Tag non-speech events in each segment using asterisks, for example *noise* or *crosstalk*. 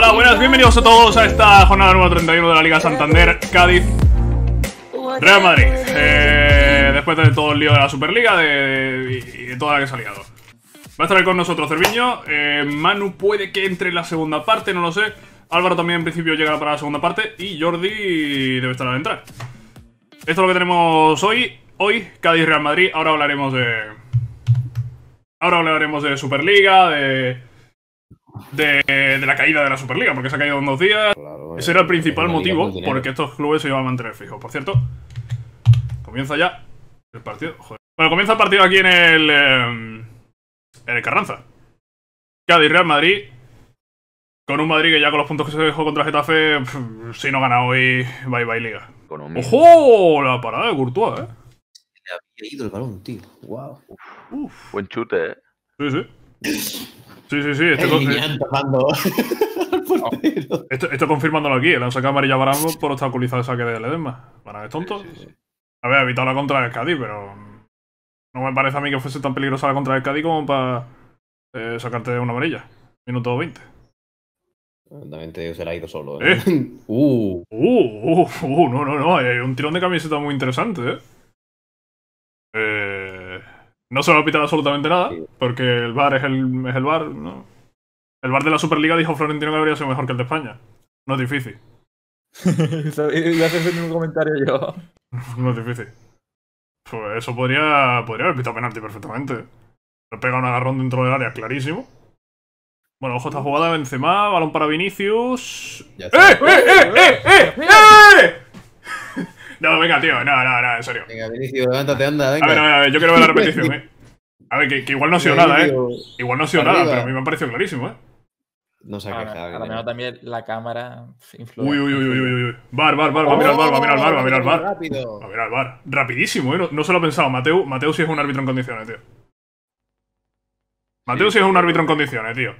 Hola, buenas, bienvenidos a todos a esta jornada número 31 de la Liga Santander, Cádiz, Real Madrid. Eh, después de todo el lío de la Superliga de, y de toda la que se ha liado. Va a estar con nosotros Cerviño, eh, Manu puede que entre en la segunda parte, no lo sé. Álvaro también en principio llegará para la segunda parte y Jordi debe estar al entrar. Esto es lo que tenemos hoy. Hoy, Cádiz Real Madrid. Ahora hablaremos de. Ahora hablaremos de Superliga, de de, la caída de la Superliga, porque se ha caído en dos días. Eh, Ese era el principal motivo por el que estos clubes se iban a mantener fijos. Por cierto, comienza ya el partido. Bueno, comienza el partido aquí en el, eh, en el Carranza. Cádiz, Real Madrid. Con un Madrid que ya con los puntos que se dejó contra Getafe, si no gana hoy, bye bye liga. ¡Ojo! La parada de Courtois, ¿eh? Le había el balón, tío. Wow. Uf. Buen chute, ¿eh? Sí, sí. *laughs* Sí, sí, sí. Esto, con... *laughs* esto, confirmándolo aquí. Le han sacado amarilla a ambos por obstaculizar el saque de Ledesma. Para es tonto. Sí, A ver, ha evitado la contra del Cádiz, pero... No me parece a mí que fuese tan peligrosa la contra del Cádiz como para eh, sacarte una amarilla. Minuto 20. También se la ha ido solo. ¿eh? ¿Eh? *laughs* Uh. Uh, uh, uh, no, no, no. Hay un tirón de camiseta muy interesante, ¿eh? Eh... No se va a pitar absolutamente nada, porque el bar es el, es el bar, ¿no? El bar de la Superliga dijo Florentino que habría sido mejor que el de España. No es difícil. y *laughs* eh, haces un comentario yo. *laughs* No es difícil. Pues eso podría, podría haber pitado penalti perfectamente. Le pega un agarrón dentro del área, clarísimo. Bueno, ojo esta jugada, Benzema, balón para Vinicius. ¡Eh, eh, eh, eh, eh! ¡Eh! No, venga, tío, no, no, no, en serio. Venga, Vinicius, levántate, anda, venga. A ver, a ver, a ver, yo quiero ver la repetición, *laughs* eh. A ver, que, igual no ha sido nada, eh. Igual no ha sido nada, pero a mí me ha parecido clarísimo, eh. No se ha quejado. A lo mejor también la cámara influye. Uy, uy, uy, uy, uy, Bar, Bar, bar, bar, va a mirar al bar, va a mirar al bar, va a mirar al bar. Rápido. Va a mirar al bar. Rapidísimo, eh. No, se lo he pensado. Mateo si sí es un árbitro en condiciones, tío. Mateo sí es un árbitro en condiciones, tío.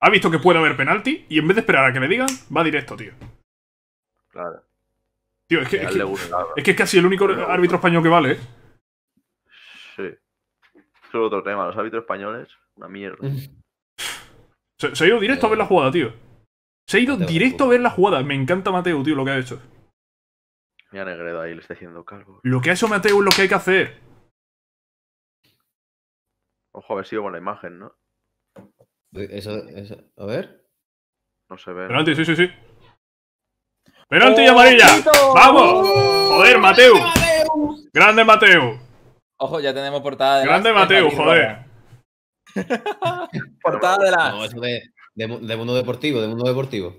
Ha visto que puede haber penalti y en vez de esperar a que le digan, va directo, tío. Claro es que, es casi el único árbitro español que vale, ¿eh? Sí. es otro tema. Los árbitros españoles, una mierda. Mm. Se, ha ido directo a ver la eh. jugada, tío. Se ha ido directo a ver la jugada. Me encanta Mateo, tío, lo que ha hecho. Mira Negredo ahí, le está haciendo calvo. Lo que ha hecho Mateo es lo que hay que hacer. Ojo, a ver si con la imagen, ¿no? a ver. No se ve. sí, sí, sí. Penalti y amarilla. ¡Vamos! Uh, joder, Mateo. Grande Mateu! Ojo, ya tenemos portada de Grande Mateu, Mateo, joder. *laughs* portada de la. No, eso de, de, mundo deportivo, de mundo deportivo.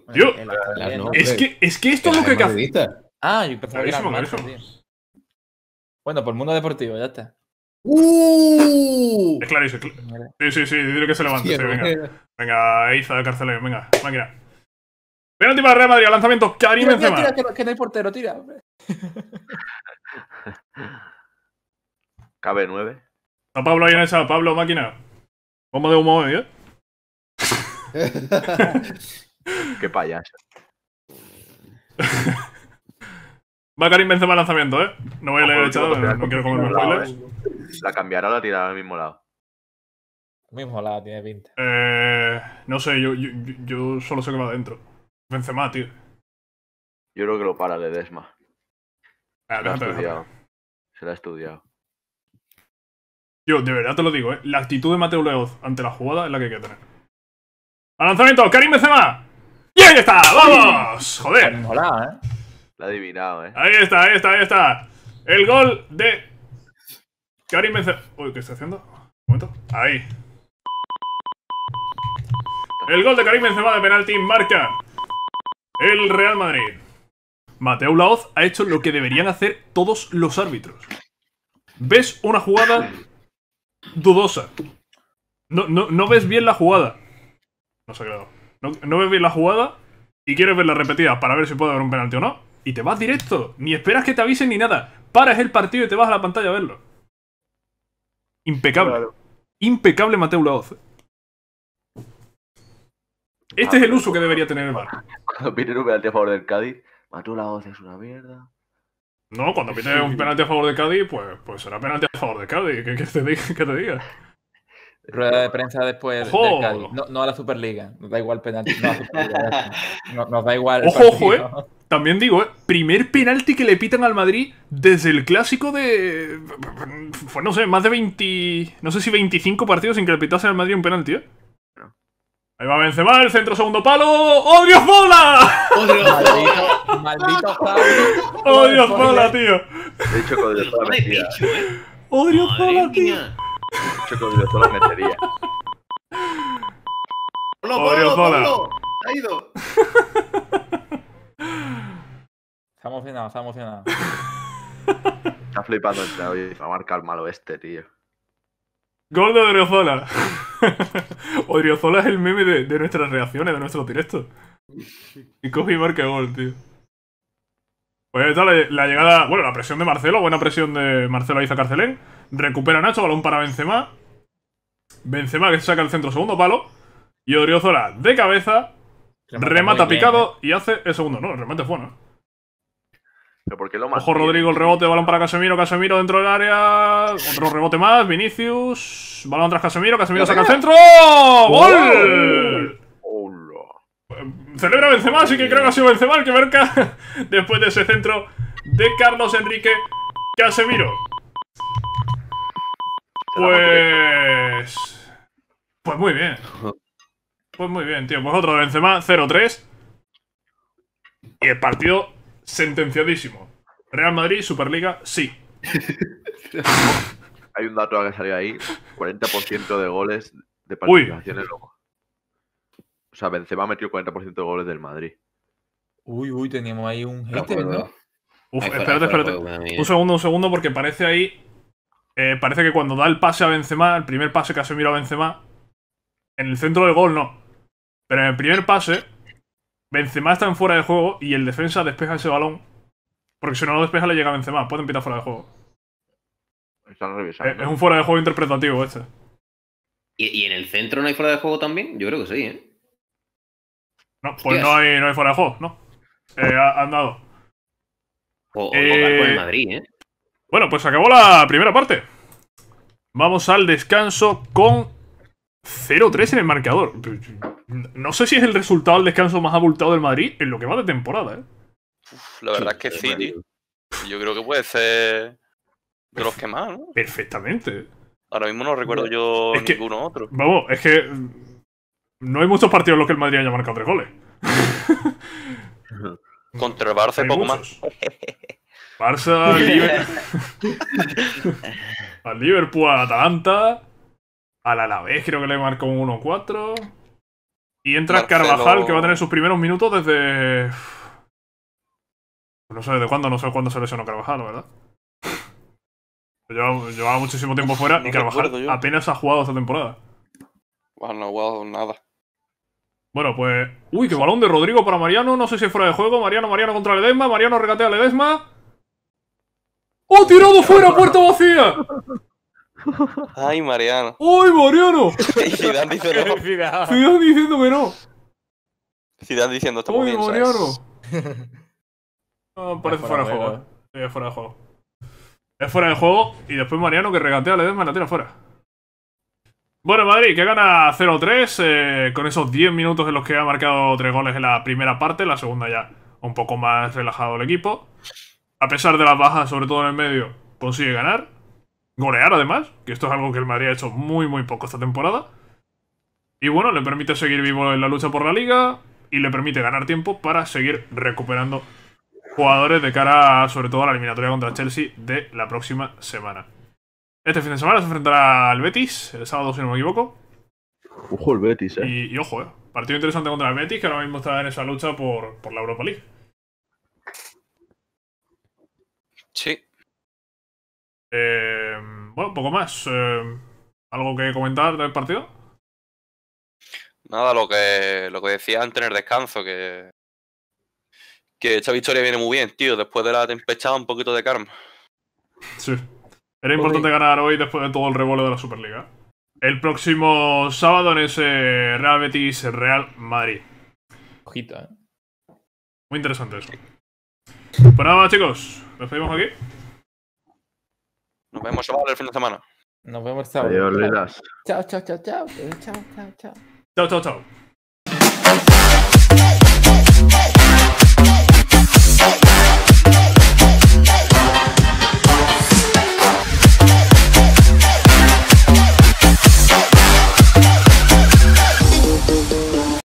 es, que, es que esto es lo que hace. Ah, yo pensaba Bueno, por pues mundo deportivo, ya está. Uh. uh. Es clarísimo. Sí, sí, sí, dile que se levante. venga. venga, Iza de carcelero, venga, máquina. Penalti para Real Madrid, lanzamiento. Karim Benzema. Tira, tira, que, no hay portero, tira. Cabe 9. a Pablo ahí en esa, Pablo, máquina. Vamos de humo hoy, ¿eh? *laughs* Qué payaso. *laughs* Va Karim Benzema lanzamiento, ¿eh? No voy a leer el no, quiero comerme el ¿eh? La cambiará o la tirará al mismo lado. Al mismo lado, tiene pinta. Eh, no sé, yo, yo, yo solo sé que va adentro. Benzema, tío. Yo creo que lo para de Desma ah, se, la ha se ha estudiado. Yo, de verdad te lo digo, ¿eh? La actitud de Mateo Leoz ante la jugada es la que hay que tener. ¡Al lanzamiento! ¡Karim Benzema! ¡Y ahí está! ¡Vamos! ¡Joder! ¿eh? La he adivinado, ¿eh? Ahí está, ahí está, ahí está. El gol de... Karim Benzema... Uy, ¿qué está haciendo? Un momento. Ahí. El gol de Karim Benzema de penalti marca el Real Madrid. Mateo Laoz ha hecho lo que deberían hacer todos los árbitros. Ves una jugada dudosa. No, no, ves bien la jugada. No se ha quedado. No, ves bien la jugada y quieres verla repetida para ver si puede haber un penalti o no. Y te vas directo. Ni esperas que te avisen ni nada. Paras el partido y te vas a la pantalla a verlo. Impecable. Impecable Mateo Laoz. Eh. Este es el uso que debería tener el bar. Cuando Peter un penalti a favor del Cádiz, Mató la voz es una mierda. No, cuando pite un penalti a favor del Cádiz, pues, pues será penalti a favor del Cádiz. ¿Qué, te, diga? Rueda de prensa después del Cádiz. No, a la Superliga. Nos da igual penalti. No a Superliga. nos da igual. Ojo, ojo, eh. También digo, eh. Primer penalti que le pitan al Madrid desde el clásico de. Fue pues no sé, más de 20. No sé si 25 partidos sin que le pitasen al Madrid un penalti, eh. Ahí va Benzema, el centro segundo palo. ¡Oh, Dios bola! *laughs* ¡Oh, Dios Maldito, ¿eh? ¡Oh, maldito ¡Oh, Pablo. bola, tío! He dicho con Dios bola metería. ¡Oh, Dios bola, tío! He hecho, con Dios bola metería. ¡Oh, Dios ¡Ha ido! *laughs* Está emocionado, está emocionado. Está flipando el hoy. Va a marcar malo este, tío. Gol de Oriozola. *laughs* Odriozola es el meme de, nuestras reacciones, de nuestros directos. Y coge y marca gol, tío. Pues está la, llegada, bueno, la presión de Marcelo, buena presión de Marcelo Aiza Carcelén. Recupera Nacho, balón para Benzema. Benzema que saca el centro segundo palo. Y Odriozola de cabeza, remata, picado ¿eh? y hace el segundo. No, el remate fue, ¿no? Ojo, Rodrigo, el rebote, balón para Casemiro, Casemiro dentro del área. Otro rebote más, Vinicius. Balón tras Casemiro, Casemiro saca el centro. ¡Gol! Celebra Benzema, así que creo que ha sido Benzema el que marca *laughs* después de ese centro de Carlos Enrique Casemiro. Pues. Pues muy bien. Pues muy bien, tío. Pues otro de Benzema, 0-3. Y el partido sentenciadísimo. Real Madrid, Superliga, sí. *laughs* Hay un dato que salió ahí: 40% de goles de participaciones loco. O sea, Benzema metió 40% de goles del Madrid. Uy, uy, teníamos ahí un hit. Uf, espérate, espérate. Un segundo, un segundo, porque parece ahí. Eh, parece que cuando da el pase a Benzema, el primer pase que se mira a Benzema, en el centro del gol no. Pero en el primer pase, Benzema está en fuera de juego y el defensa despeja ese balón. Porque si no lo despeja le llega a Benzema. Pueden pitar fuera de juego. Eh, es, un fuera de juego interpretativo este. ¿Y, en el centro no hay fuera de juego también? Yo creo que sí, ¿eh? No, pues no hay, no hay, fuera de juego, no. Eh, han dado. O, o eh, Madrid, ¿eh? Bueno, pues acabó la primera parte. Vamos al descanso con 0-3 en el marcador. No sé si es el resultado del descanso más abultado del Madrid en lo que va de temporada. ¿eh? la verdad es que sí, tío. Yo creo que puede ser de los que más, ¿no? Perfectamente. Ahora mismo no recuerdo yo ninguno otro. Vamos, es que no hay muchos partidos en los que el Madrid haya marcado tres goles. Contra el Barça y poco más. Barça, *laughs* *laughs* Liverpool, Liverpool, Atalanta la vez, creo que le marcó un 1-4. Y entra Carvajal, que va a tener sus primeros minutos desde... No sé de cuándo, no sé cuándo se lesionó Carvajal, ¿verdad? Llevaba, muchísimo tiempo fuera y Carvajal apenas ha jugado esta temporada. Bueno, no ha jugado nada. Bueno, pues... Uy, qué balón de Rodrigo para Mariano. No sé si es fuera de juego. Mariano, Mariano contra Ledesma. Mariano regatea a Ledesma. ¡Oh, tirado fuera, puerta vacía! Ay, Mariano. ¡Uy, Mariano! Zidane *laughs* no. *laughs* diciendo que no. diciendo, está Mariano! *laughs* parece fuera, de juego. es fuera de juego. Es fuera de juego y después Mariano que regatea le Ledesma la tira fuera. Bueno, Madrid, que gana 0-3 eh, con esos 10 minutos en los que ha marcado Tres goles en la primera parte, la segunda ya un poco más relajado el equipo. A pesar de las bajas, sobre todo en el medio, consigue ganar golear además, que esto es algo que el Madrid ha hecho muy muy poco esta temporada. Y bueno, le permite seguir vivo en la lucha por la liga y le permite ganar tiempo para seguir recuperando jugadores de cara sobre todo a la eliminatoria contra Chelsea de la próxima semana. Este fin de semana se enfrentará al Betis, el sábado si no me equivoco. Ojo el Betis, eh. Y, ojo, eh. Partido interesante contra el Betis que ahora mismo está en esa lucha por, por la Europa League. Eh, bueno, poco más. Eh, ¿Algo que comentar del partido? Nada, lo que, lo que decía antes en el descanso, que, que esta victoria viene muy bien, tío. Después de la tempestad, un poquito de karma. Sí. Era importante ganar hoy después de todo el revuelo de la Superliga. El próximo sábado en ese Real Betis Real Madrid. Ojito, eh. Muy interesante eso. Pues nada chicos. Nos vemos aquí. Nos vemos sábado el fin de semana. Nos vemos sábado. Adiós, Lilas. Chao, chao, chao, chao. Chao, chao, chao. Chao, chao, chao.